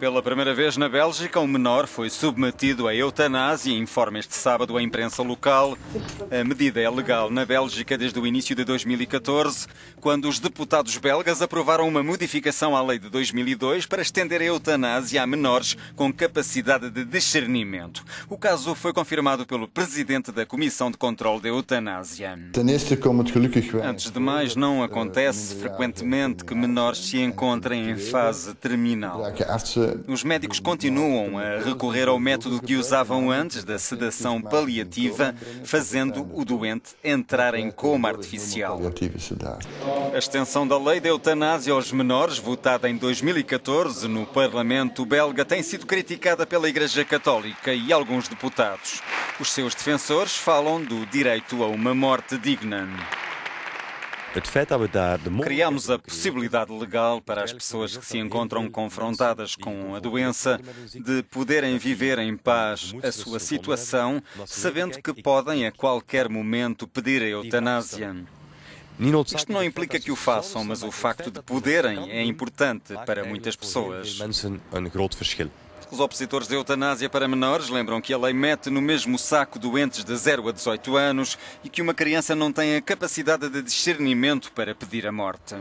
Pela primeira vez na Bélgica, um menor foi submetido à eutanásia, informa este sábado a imprensa local. A medida é legal na Bélgica desde o início de 2014, quando os deputados belgas aprovaram uma modificação à lei de 2002 para estender a eutanásia a menores com capacidade de discernimento. O caso foi confirmado pelo presidente da Comissão de Controlo da Eutanásia. Antes de mais, não acontece frequentemente que menores se encontrem em fase terminal. Os médicos continuam a recorrer ao método que usavam antes da sedação paliativa, fazendo o doente entrar em coma artificial. A extensão da lei de eutanásia aos menores, votada em 2014 no Parlamento belga, tem sido criticada pela Igreja Católica e alguns deputados. Os seus defensores falam do direito a uma morte digna. Criamos a possibilidade legal para as pessoas que se encontram confrontadas com a doença de poderem viver em paz a sua situação, sabendo que podem a qualquer momento pedir a eutanásia. Isto não implica que o façam, mas o facto de poderem é importante para muitas pessoas que os opositores da eutanásia para menores lembram que a lei mete no mesmo saco doentes de 0 a 18 anos e que uma criança não tem a capacidade de discernimento para pedir a morte.